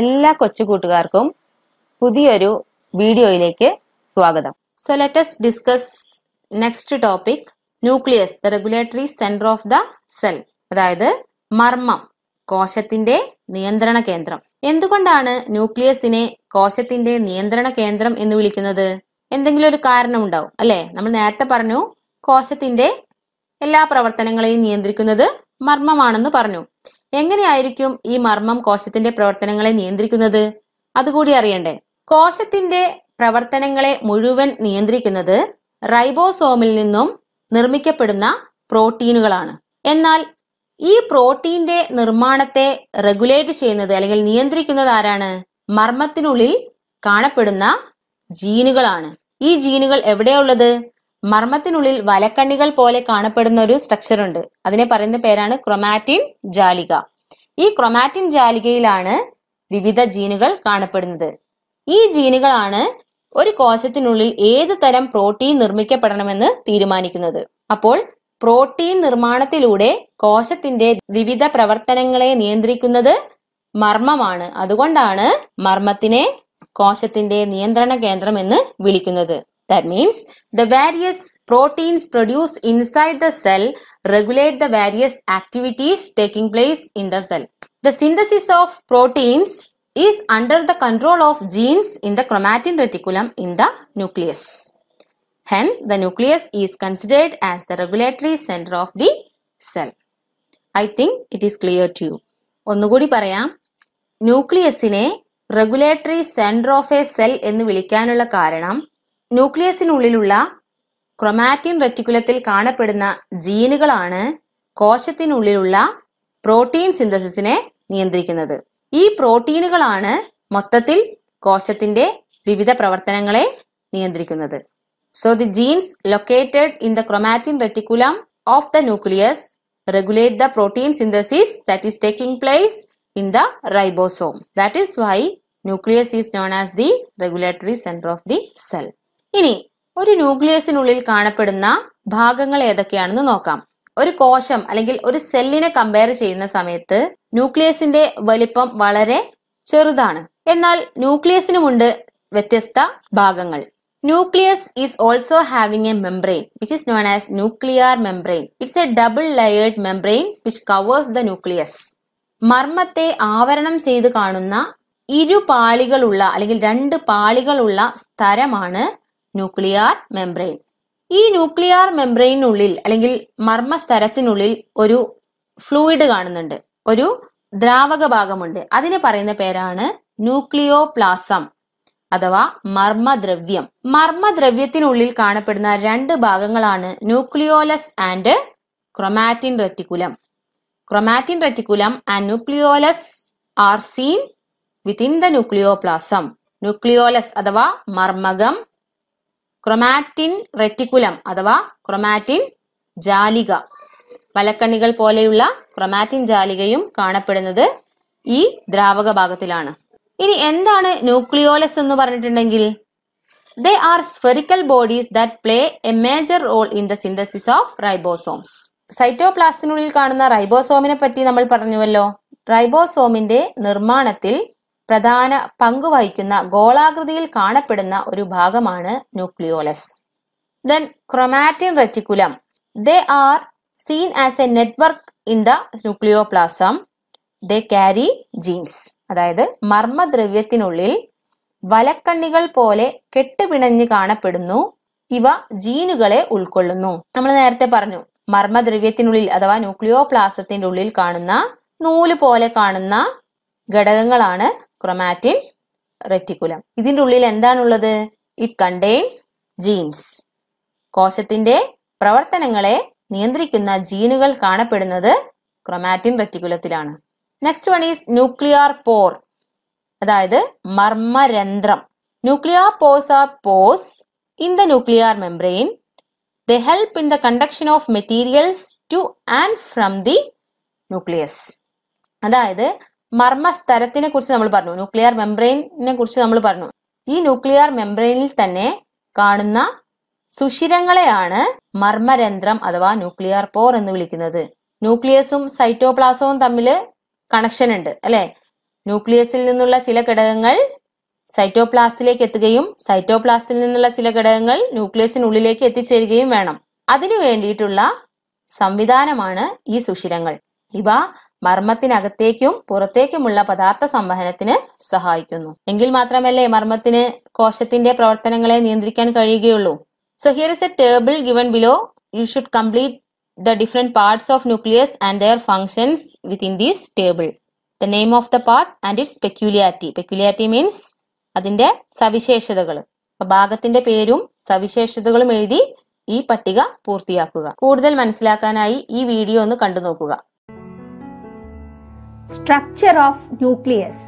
എല്ലാ കൊച്ചു കൂട്ടുകാർക്കും പുതിയൊരു വീഡിയോയിലേക്ക് സ്വാഗതം so let's discuss next topic nucleus the regulatory centre of the cell അതായത് മർമ്മം കോശത്തിന്റെ നിയന്ത്രണ കേന്ദ്രം എന്തുകൊണ്ടാണ് ന്യൂക്ലിയസിനെ കോശത്തിന്റെ നിയന്ത്രണ കേന്ദ്രം എന്ന് വിളിക്കുന്നത് എന്തെങ്കിലും ഒരു കാരണം ഉണ്ടാവും അല്ലെ നമ്മൾ നേരത്തെ പറഞ്ഞു കോശത്തിന്റെ എല്ലാ പ്രവർത്തനങ്ങളെയും നിയന്ത്രിക്കുന്നത് മർമ്മമാണെന്ന് പറഞ്ഞു എങ്ങനെയായിരിക്കും ഈ മർമ്മം കോശത്തിന്റെ പ്രവർത്തനങ്ങളെ നിയന്ത്രിക്കുന്നത് അതുകൂടി അറിയണ്ടേ കോശത്തിന്റെ പ്രവർത്തനങ്ങളെ മുഴുവൻ നിയന്ത്രിക്കുന്നത് റൈബോസോമിൽ നിന്നും നിർമ്മിക്കപ്പെടുന്ന പ്രോട്ടീനുകളാണ് എന്നാൽ ഈ പ്രോട്ടീന്റെ നിർമ്മാണത്തെ റെഗുലേറ്റ് ചെയ്യുന്നത് അല്ലെങ്കിൽ നിയന്ത്രിക്കുന്നത് ആരാണ് മർമ്മത്തിനുള്ളിൽ കാണപ്പെടുന്ന ജീനുകളാണ് ഈ ജീനുകൾ എവിടെയുള്ളത് മർമ്മത്തിനുള്ളിൽ വലക്കണ്ണികൾ പോലെ കാണപ്പെടുന്ന ഒരു സ്ട്രക്ചർ ഉണ്ട് അതിനെ പറയുന്ന പേരാണ് ക്രൊമാറ്റിൻ ജാലിക ഈ ക്രൊമാറ്റിൻ ജാലികയിലാണ് വിവിധ ജീനുകൾ കാണപ്പെടുന്നത് ഈ ജീനുകളാണ് ഒരു കോശത്തിനുള്ളിൽ ഏത് തരം പ്രോട്ടീൻ നിർമ്മിക്കപ്പെടണമെന്ന് തീരുമാനിക്കുന്നത് അപ്പോൾ പ്രോട്ടീൻ നിർമ്മാണത്തിലൂടെ കോശത്തിന്റെ വിവിധ പ്രവർത്തനങ്ങളെ നിയന്ത്രിക്കുന്നത് മർമ്മമാണ് അതുകൊണ്ടാണ് മർമ്മത്തിനെ കോശത്തിന്റെ നിയന്ത്രണ കേന്ദ്രം എന്ന് വിളിക്കുന്നത് That means the various proteins produced inside the cell regulate the various activities taking place in the cell. The synthesis of proteins is under the control of genes in the chromatin reticulum in the nucleus. Hence, the nucleus is considered as the regulatory center of the cell. I think it is clear to you ഒന്നുകൂടി പറയാം ന്യൂക്ലിയസിനെ regulatory centre of a cell എന്ന് വിളിക്കാനുള്ള കാരണം ന്യൂക്ലിയസിനുള്ളിലുള്ള chromatin റെറ്റിക്കുലത്തിൽ കാണപ്പെടുന്ന ജീനുകളാണ് കോശത്തിനുള്ളിലുള്ള protein സിന്തസിസിനെ നിയന്ത്രിക്കുന്നത് ഈ പ്രോട്ടീനുകളാണ് മൊത്തത്തിൽ കോശത്തിന്റെ വിവിധ പ്രവർത്തനങ്ങളെ നിയന്ത്രിക്കുന്നത് so the genes located in the chromatin reticulum of the nucleus regulate the protein synthesis that is taking place in the ribosome that is why nucleus is known as the regulatory centre of the cell ഇനി ഒരു ന്യൂക്ലിയസിനുള്ളിൽ കാണപ്പെടുന്ന ഭാഗങ്ങൾ ഏതൊക്കെയാണെന്ന് നോക്കാം ഒരു കോശം അല്ലെങ്കിൽ ഒരു സെല്ലിനെ കമ്പയർ ചെയ്യുന്ന സമയത്ത് ന്യൂക്ലിയസിന്റെ വലിപ്പം വളരെ ചെറുതാണ് എന്നാൽ ന്യൂക്ലിയസിനുമുണ്ട് വ്യത്യസ്ത ഭാഗങ്ങൾ nucleus is also having a membrane which is known as nuclear membrane it's a double layered membrane which covers the nucleus മർമ്മത്തെ ആവരണം ചെയ്ത് കാണുന്ന ഇരു പാളികളുള്ള അല്ലെങ്കിൽ രണ്ട് പാളികളുള്ള സ്ഥലമാണ് ന്യൂക്ലിയാർ മെംബ്രെയിൻ ഈ ന്യൂക്ലിയാർ മെംബ്രെയിനുള്ളിൽ അല്ലെങ്കിൽ മർമ്മസ്തരത്തിനുള്ളിൽ ഒരു ഫ്ലൂയിഡ് കാണുന്നുണ്ട് ഒരു ദ്രാവക ഭാഗമുണ്ട് അതിന് പറയുന്ന പേരാണ് ന്യൂക്ലിയോപ്ലാസം അഥവാ മർമ്മദ്രവ്യം മർമ്മദ്രവ്യത്തിനുള്ളിൽ കാണപ്പെടുന്ന രണ്ട് ഭാഗങ്ങളാണ് nucleolus and chromatin reticulum chromatin reticulum and nucleolus are seen within the nucleoplasm nucleolus അഥവാ മർമ്മകം ക്രൊമാറ്റിൻ റെറ്റിക്കുലം അഥവാ ക്രൊമാറ്റിൻ ജാലിക മലക്കണ്ണികൾ പോലെയുള്ള ക്രൊമാറ്റിൻ ജാലികയും കാണപ്പെടുന്നത് ഈ ദ്രാവക ഭാഗത്തിലാണ് ഇനി എന്താണ് ന്യൂക്ലിയോലസ് എന്ന് പറഞ്ഞിട്ടുണ്ടെങ്കിൽ they are spherical bodies that play a major role in the synthesis of ribosomes സൈറ്റോപ്ലാസ്റ്റിനുള്ളിൽ കാണുന്ന റൈബോസോമിനെ പറ്റി നമ്മൾ പറഞ്ഞുവല്ലോ റൈബോസോമിന്റെ നിർമ്മാണത്തിൽ പ്രധാന പങ്ക് വഹിക്കുന്ന ഗോളാകൃതിയിൽ കാണപ്പെടുന്ന ഒരു ഭാഗമാണ് nucleolus then chromatin reticulum they are seen as a network in the nucleoplasm they carry genes അതായത് മർമ്മദ്രവ്യത്തിനുള്ളിൽ വലക്കണ്ണികൾ പോലെ കെട്ടുപിണഞ്ഞ് കാണപ്പെടുന്നു ഇവ ജീനുകളെ ഉൾക്കൊള്ളുന്നു നമ്മൾ നേരത്തെ പറഞ്ഞു മർമ്മദ്രവ്യത്തിനുള്ളിൽ അഥവാ ന്യൂക്ലിയോപ്ലാസത്തിന്റെ ഉള്ളിൽ കാണുന്ന നൂല് പോലെ കാണുന്ന ഘടകങ്ങളാണ് ക്രൊമാറ്റിൻ റെറ്റിക്കുലം ഇതിൻ്റെ ഉള്ളിൽ എന്താണുള്ളത് ഇറ്റ് കണ്ടെയ്ൻ ജീൻസ് കോശത്തിന്റെ പ്രവർത്തനങ്ങളെ നിയന്ത്രിക്കുന്ന ജീനുകൾ കാണപ്പെടുന്നത് ക്രൊമാറ്റിൻ റെറ്റിക്കുലത്തിലാണ് next one is nuclear pore അതായത് മർമ്മരന്ധ്രം nuclear pores are pores in the nuclear membrane the help in the conduction of materials to and from the nucleus അതായത് മർമ്മസ്തരത്തിനെ കുറിച്ച് നമ്മൾ പറഞ്ഞു ന്യൂക്ലിയർ മെംബ്രെയിനെ കുറിച്ച് നമ്മൾ പറഞ്ഞു ഈ ന്യൂക്ലിയർ മെംബ്രെയിനിൽ തന്നെ കാണുന്ന സുഷിരങ്ങളെയാണ് മർമ്മരന്ധ്രം അഥവാ ന്യൂക്ലിയർ പോർ എന്ന് വിളിക്കുന്നത് ന്യൂക്ലിയസും സൈറ്റോപ്ലാസവും തമ്മിൽ കണക്ഷൻ ഉണ്ട് അല്ലെ ന്യൂക്ലിയസിൽ നിന്നുള്ള ചില ഘടകങ്ങൾ സൈറ്റോപ്ലാസ്റ്റിലേക്ക് എത്തുകയും സൈറ്റോപ്ലാസ്റ്റിൽ നിന്നുള്ള ചില ഘടകങ്ങൾ ന്യൂക്ലിയസിനുള്ളിലേക്ക് എത്തിച്ചേരുകയും വേണം അതിനു വേണ്ടിയിട്ടുള്ള സംവിധാനമാണ് ഈ സുഷിരങ്ങൾ ഇവ മർമ്മത്തിനകത്തേക്കും പുറത്തേക്കുമുള്ള പദാർത്ഥ സംവഹനത്തിന് സഹായിക്കുന്നു എങ്കിൽ മാത്രമല്ലേ മർമ്മത്തിന് കോശത്തിന്റെ പ്രവർത്തനങ്ങളെ നിയന്ത്രിക്കാൻ കഴിയുകയുള്ളൂ so here is a table given below you should complete the different parts of nucleus and their functions within these table the name of the part and its peculiarity peculiarity means അതിന്റെ സവിശേഷതകൾ ഭാഗത്തിന്റെ പേരും സവിശേഷതകളും എഴുതി ഈ പട്ടിക പൂർത്തിയാക്കുക കൂടുതൽ മനസ്സിലാക്കാനായി ഈ വീഡിയോ ഒന്ന് കണ്ടു നോക്കുക Structure of nucleus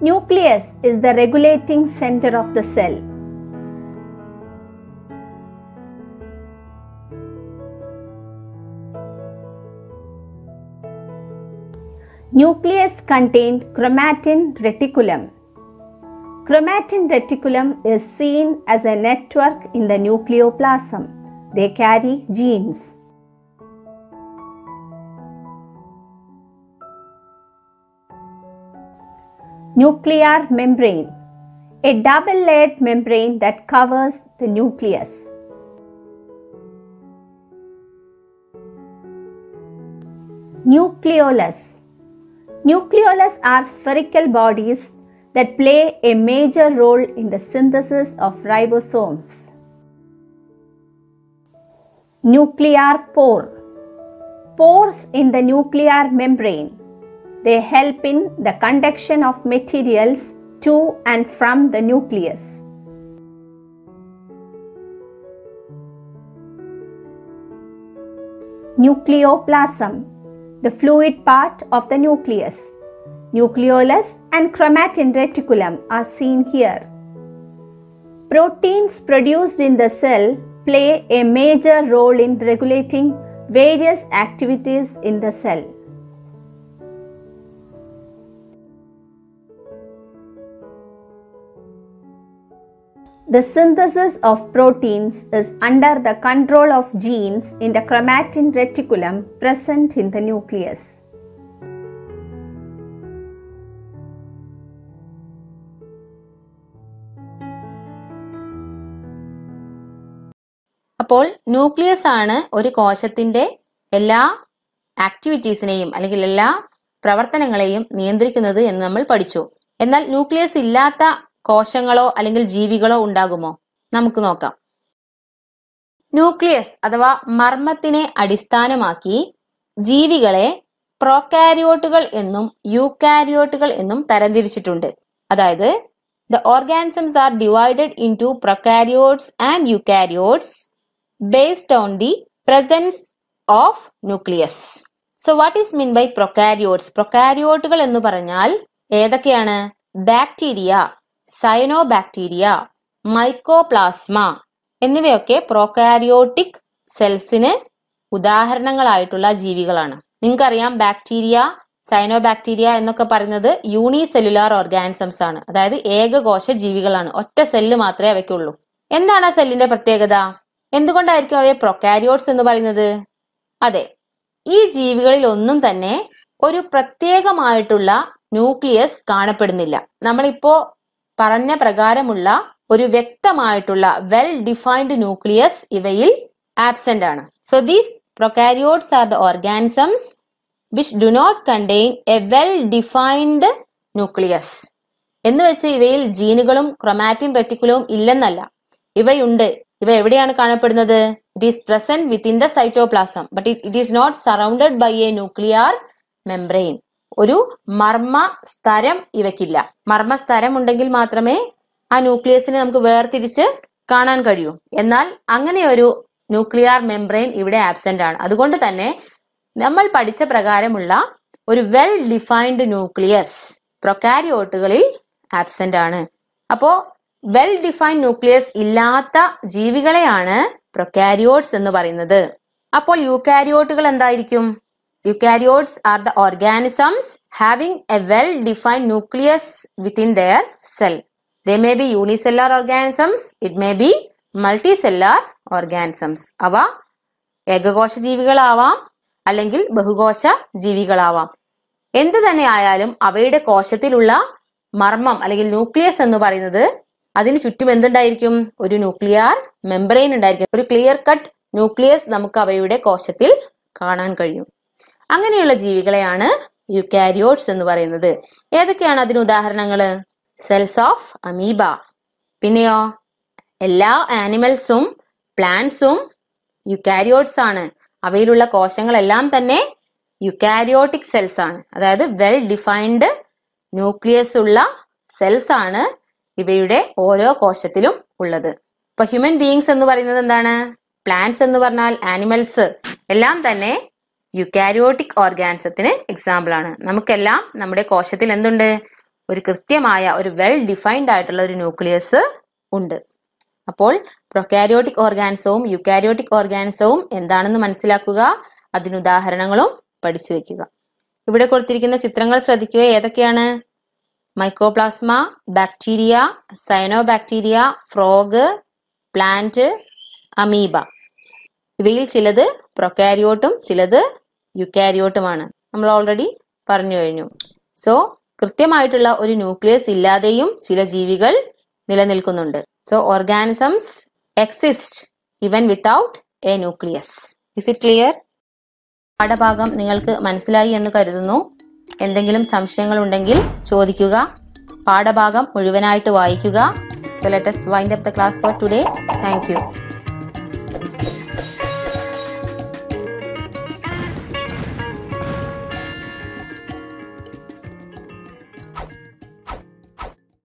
Nucleus is the regulating center of the cell. Nucleus contained chromatin reticulum. Chromatin reticulum is seen as a network in the nucleoplasm. They carry genes. Nuclear membrane. A double-layered membrane that covers the nucleus. Nucleolus. Nucleolus are spherical bodies that play a major role in the synthesis of ribosomes. Nuclear pore. Pores in the nuclear membrane. They help in the conduction of materials to and from the nucleus. Nucleoplasm, the fluid part of the nucleus. Nucleolus and chromatin reticulum are seen here. Proteins produced in the cell play a major role in regulating various activities in the cell. The synthesis of proteins is under the control of genes in the chromatin reticulum present in the nucleus. Nucleus ആണ് ഒരു കോശത്തിന്റെ എല്ലാ ആക്ടിവിറ്റീസിനെയും അല്ലെങ്കിൽ എല്ലാ പ്രവർത്തനങ്ങളെയും നിയന്ത്രിക്കുന്നത് എന്ന് നമ്മൾ പഠിച്ചു എന്നാൽ ന്യൂക്ലിയസ് ഇല്ലാത്ത കോശങ്ങളോ അല്ലെങ്കിൽ ജീവികളോ ഉണ്ടാകുമോ നമുക്ക് നോക്കാം ന്യൂക്ലിയസ് അഥവാ മർമ്മത്തിനെ അടിസ്ഥാനമാക്കി ജീവികളെ പ്രോകാരിയോട്ടുകൾ എന്നും യുക്കാരിയോട്ടുകൾ എന്നും തരംതിരിച്ചിട്ടുണ്ട് അതായത് the organisms are divided into prokaryotes and eukaryotes based on the presence of nucleus. So what is meant by prokaryotes? Prokaryotuകൾ എന്ന് പറഞ്ഞാൽ ഏതൊക്കെയാണ് ബാക്ടീരിയ സയനോ ബാക്ടീരിയ മൈക്കോപ്ലാസ്മ എന്നിവയൊക്കെ പ്രോകാരിയോട്ടിക് സെൽസിന് ഉദാഹരണങ്ങളായിട്ടുള്ള ജീവികളാണ് നിങ്ങൾക്കറിയാം ബാക്ടീരിയ സൈനോ ബാക്ടീരിയ എന്നൊക്കെ പറയുന്നത് യൂണിസെല്ലുലാർ ഓർഗാനിസംസ് ആണ് അതായത് ഏകകോശ ജീവികളാണ് ഒറ്റ സെല്ല് മാത്രമേ അവയ്ക്കുള്ളൂ എന്താണ് ആ സെല്ലിന്റെ പ്രത്യേകത എന്തുകൊണ്ടായിരിക്കും അവയെ പ്രൊക്കാരിയോട്സ് എന്ന് പറയുന്നത് അതെ ഈ ജീവികളിൽ ഒന്നും തന്നെ ഒരു പ്രത്യേകമായിട്ടുള്ള ന്യൂക്ലിയസ് കാണപ്പെടുന്നില്ല നമ്മളിപ്പോ പറഞ്ഞ പ്രകാരമുള്ള ഒരു വ്യക്തമായിട്ടുള്ള വെൽ ഡിഫൈൻഡ് ന്യൂക്ലിയസ് ഇവയിൽ ആബ്സെന്റ് ആണ് so these prokaryotes are the organisms which do not contain a well defined nucleus എന്ന് വെച്ച് ഇവയിൽ ജീനുകളും ക്രൊമാറ്റിൻ റെറ്റിക്കുലവും ഇല്ലെന്നല്ല ഇവയുണ്ട് ഇവ എവിടെയാണ് കാണപ്പെടുന്നത് it is present within the cytoplasm but it is not surrounded by a nuclear membrane ഒരു മർമ്മ സ്തരം ഇവയ്ക്കില്ല മർമ്മ സ്തരം ഉണ്ടെങ്കിൽ മാത്രമേ ആ ന്യൂക്ലിയസിനെ നമുക്ക് വേർതിരിച്ച് കാണാൻ കഴിയൂ എന്നാൽ അങ്ങനെ ഒരു ന്യൂക്ലിയർ മെംബ്രെയിൻ ഇവിടെ ആബ്സെന്റ് ആണ് അതുകൊണ്ട് തന്നെ നമ്മൾ പഠിച്ച പ്രകാരമുള്ള ഒരു വെൽ ഡിഫൈൻഡ് ന്യൂക്ലിയസ് പ്രൊക്കാരിയോട്ടുകളിൽ ആബ്സെന്റ് ആണ് അപ്പോ വെൽ ഡിഫൈൻഡ് ന്യൂക്ലിയസ് ഇല്ലാത്ത ജീവികളെയാണ് പ്രൊക്കാരിയോട്സ് എന്ന് പറയുന്നത് അപ്പോൾ യൂക്കാരിയോട്ടുകൾ എന്തായിരിക്കും eukaryotes are the organisms having a well defined nucleus within their cell the may be unicellular organisms it may be multicellular organisms അവ ഏകകോശ ജീവികളാവാം അല്ലെങ്കിൽ ബഹുകോശ ജീവികളാവാം എന്ത് തന്നെ ആയാലും അവയുടെ കോശത്തിലുള്ള മർമ്മം അല്ലെങ്കിൽ ന്യൂക്ലിയസ് എന്ന് പറയുന്നത് അതിന് ചുറ്റും എന്തുണ്ടായിരിക്കും ഒരു ന്യൂക്ലിയർ മെംബ്രെയിൻ ഉണ്ടായിരിക്കും ഒരു ക്ലിയർ കട്ട് ന്യൂക്ലിയസ് നമുക്ക് അവയുടെ കോശത്തിൽ കാണാൻ കഴിയും അങ്ങനെയുള്ള ജീവികളെയാണ് യുക്കാരിയോട്സ് എന്ന് പറയുന്നത് ഏതൊക്കെയാണ് അതിന് ഉദാഹരണങ്ങൾ സെൽസ് ഓഫ് അമീബ പിന്നെയോ എല്ലാ ആനിമൽസും പ്ലാന്റ്സും യുക്കാരിയോട്സ് ആണ് അവയിലുള്ള കോശങ്ങളെല്ലാം തന്നെ യുക്കാരിയോട്ടിക് സെൽസ് ആണ് അതായത് വെൽ ഡിഫൈൻഡ് ന്യൂക്ലിയസ് ഉള്ള സെൽസ് ആണ് ഇവയുടെ ഓരോ കോശത്തിലും ഉള്ളത് ഇപ്പൊ ഹ്യൂമൻ ബീയിങ്സ് എന്ന് പറയുന്നത് എന്താണ് പ്ലാന്റ്സ് എന്ന് പറഞ്ഞാൽ ആനിമൽസ് എല്ലാം തന്നെ യുക്കാരിയോട്ടിക് ഓർഗാൻസത്തിന് എക്സാമ്പിൾ ആണ് നമുക്കെല്ലാം നമ്മുടെ കോശത്തിൽ എന്തുണ്ട് ഒരു കൃത്യമായ ഒരു വെൽ ഡിഫൈൻഡ് ആയിട്ടുള്ള ഒരു ന്യൂക്ലിയസ് ഉണ്ട് അപ്പോൾ പ്രൊക്കാരിയോട്ടിക് ഓർഗാൻസവും യുക്കാരിയോട്ടിക് ഓർഗാൻസവും എന്താണെന്ന് മനസ്സിലാക്കുക അതിനുദാഹരണങ്ങളും പഠിച്ചു വെക്കുക ഇവിടെ കൊടുത്തിരിക്കുന്ന ചിത്രങ്ങൾ ശ്രദ്ധിക്കുക ഏതൊക്കെയാണ് mycoplasma bacteria bacteria frog plant amoeba ഇവയിൽ ചിലത് പ്രൊക്കാരിയോട്ടും ചിലത് യുക്കാരിയോട്ടുമാണ് നമ്മൾ ഓൾറെഡി പറഞ്ഞു കഴിഞ്ഞു സോ കൃത്യമായിട്ടുള്ള ഒരു ന്യൂക്ലിയസ് ഇല്ലാതെയും ചില ജീവികൾ നിലനിൽക്കുന്നുണ്ട് so organisms exist even without a nucleus is it clear പാഠഭാഗം നിങ്ങൾക്ക് മനസ്സിലായി എന്ന് കരുതുന്നു എന്തെങ്കിലും സംശയങ്ങളുണ്ടെങ്കിൽ ചോദിക്കുക പാഠഭാഗം മുഴുവനായിട്ട് വായിക്കുക so let us wind up the class for today thank